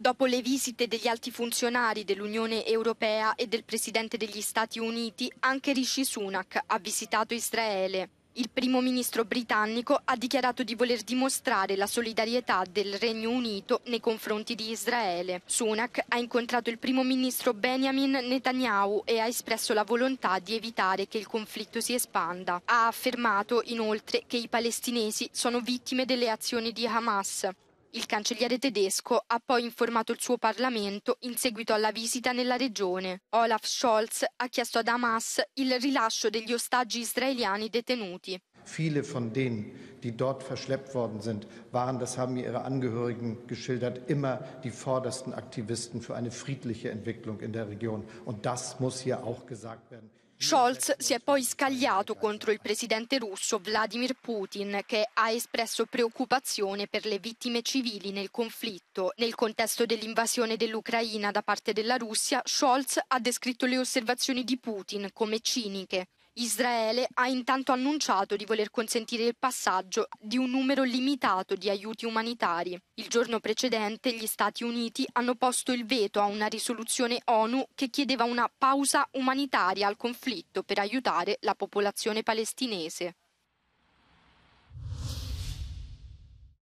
Dopo le visite degli alti funzionari dell'Unione Europea e del Presidente degli Stati Uniti, anche Rishi Sunak ha visitato Israele. Il primo ministro britannico ha dichiarato di voler dimostrare la solidarietà del Regno Unito nei confronti di Israele. Sunak ha incontrato il primo ministro Benjamin Netanyahu e ha espresso la volontà di evitare che il conflitto si espanda. Ha affermato inoltre che i palestinesi sono vittime delle azioni di Hamas. Il cancelliere tedesco ha poi informato il suo Parlamento in seguito alla visita nella regione. Olaf Scholz ha chiesto ad Hamas il rilascio degli ostaggi israeliani detenuti. Viele von denen, die dort verschleppt worden sind, waren, das haben mir ihre Angehörigen geschildert, immer die vordersten Aktivisten für eine friedliche Entwicklung in der Region. Und das muss hier auch gesagt werden. Scholz si è poi scagliato contro il presidente russo Vladimir Putin che ha espresso preoccupazione per le vittime civili nel conflitto. Nel contesto dell'invasione dell'Ucraina da parte della Russia, Scholz ha descritto le osservazioni di Putin come ciniche. Israele ha intanto annunciato di voler consentire il passaggio di un numero limitato di aiuti umanitari. Il giorno precedente gli Stati Uniti hanno posto il veto a una risoluzione ONU che chiedeva una pausa umanitaria al conflitto per aiutare la popolazione palestinese.